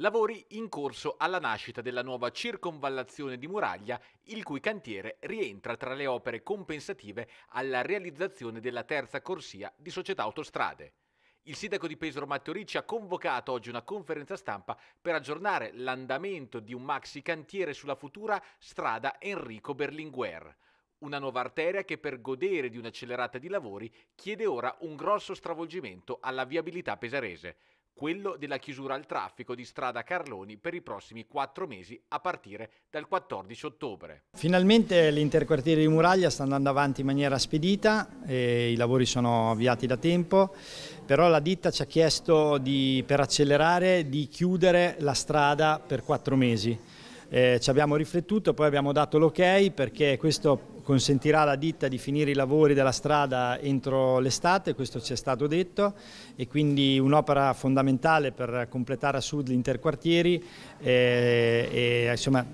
lavori in corso alla nascita della nuova circonvallazione di Muraglia, il cui cantiere rientra tra le opere compensative alla realizzazione della terza corsia di Società Autostrade. Il sindaco di Pesaro Matteo Ricci ha convocato oggi una conferenza stampa per aggiornare l'andamento di un maxi cantiere sulla futura strada Enrico Berlinguer. Una nuova arteria che per godere di un'accelerata di lavori chiede ora un grosso stravolgimento alla viabilità pesarese quello della chiusura al traffico di strada Carloni per i prossimi quattro mesi a partire dal 14 ottobre. Finalmente l'interquartiere di Muraglia sta andando avanti in maniera spedita, i lavori sono avviati da tempo, però la ditta ci ha chiesto di, per accelerare di chiudere la strada per quattro mesi. Eh, ci abbiamo riflettuto, poi abbiamo dato l'ok perché questo consentirà alla ditta di finire i lavori della strada entro l'estate, questo ci è stato detto, e quindi un'opera fondamentale per completare a sud l'interquartieri e, eh, e insomma,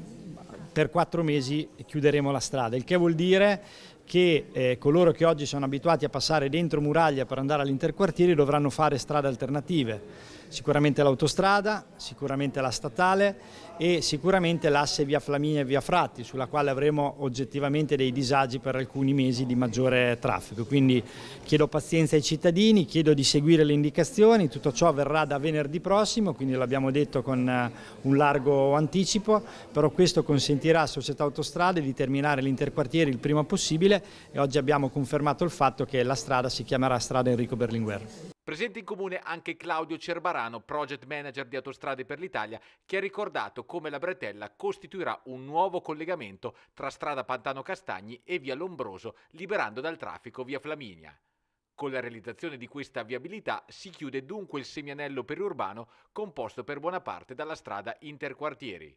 per quattro mesi chiuderemo la strada, il che vuol dire che eh, coloro che oggi sono abituati a passare dentro muraglia per andare all'interquartieri dovranno fare strade alternative sicuramente l'autostrada, sicuramente la statale e sicuramente l'asse via Flaminia e via Fratti sulla quale avremo oggettivamente dei disagi per alcuni mesi di maggiore traffico. Quindi chiedo pazienza ai cittadini, chiedo di seguire le indicazioni, tutto ciò avverrà da venerdì prossimo, quindi l'abbiamo detto con eh, un largo anticipo, però questo consentirà a Società Autostrade di terminare l'interquartiere il prima possibile e oggi abbiamo confermato il fatto che la strada si chiamerà strada Enrico Berlinguer. Presente in comune anche Claudio Cerbarano, project manager di Autostrade per l'Italia, che ha ricordato come la bretella costituirà un nuovo collegamento tra strada Pantano Castagni e via Lombroso, liberando dal traffico via Flaminia. Con la realizzazione di questa viabilità si chiude dunque il semianello periurbano composto per buona parte dalla strada interquartieri.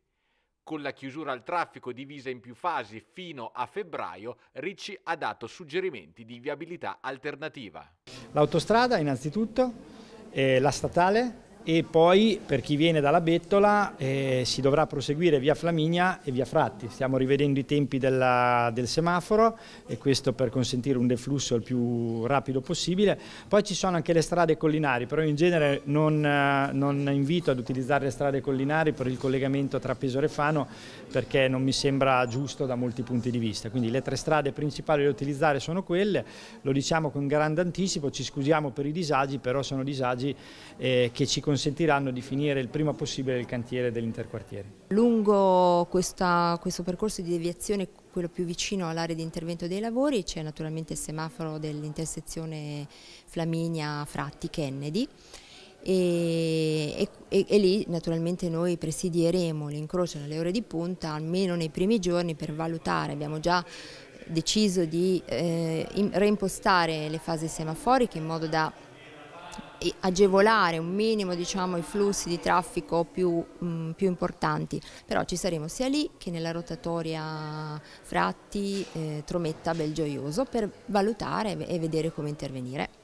Con la chiusura al traffico divisa in più fasi fino a febbraio, Ricci ha dato suggerimenti di viabilità alternativa. L'autostrada innanzitutto, la statale e poi per chi viene dalla Bettola eh, si dovrà proseguire via Flaminia e via Fratti. Stiamo rivedendo i tempi della, del semaforo e questo per consentire un deflusso il più rapido possibile. Poi ci sono anche le strade collinari, però in genere non, eh, non invito ad utilizzare le strade collinari per il collegamento tra Pesaro e Fano perché non mi sembra giusto da molti punti di vista. Quindi le tre strade principali da utilizzare sono quelle, lo diciamo con grande anticipo, ci scusiamo per i disagi, però sono disagi eh, che ci consentiranno di finire il prima possibile il cantiere dell'interquartiere. Lungo questa, questo percorso di deviazione, quello più vicino all'area di intervento dei lavori, c'è naturalmente il semaforo dell'intersezione Flaminia-Fratti-Kennedy. E, e, e, lì naturalmente noi presidieremo l'incrocio nelle ore di punta almeno nei primi giorni per valutare, abbiamo già deciso di eh, reimpostare le fasi semaforiche in modo da agevolare un minimo diciamo, i flussi di traffico più, mh, mm, più, importanti, però ci saremo sia lì che nella rotatoria Fratti, eh, Trometta, Belgioioso per valutare e vedere come intervenire.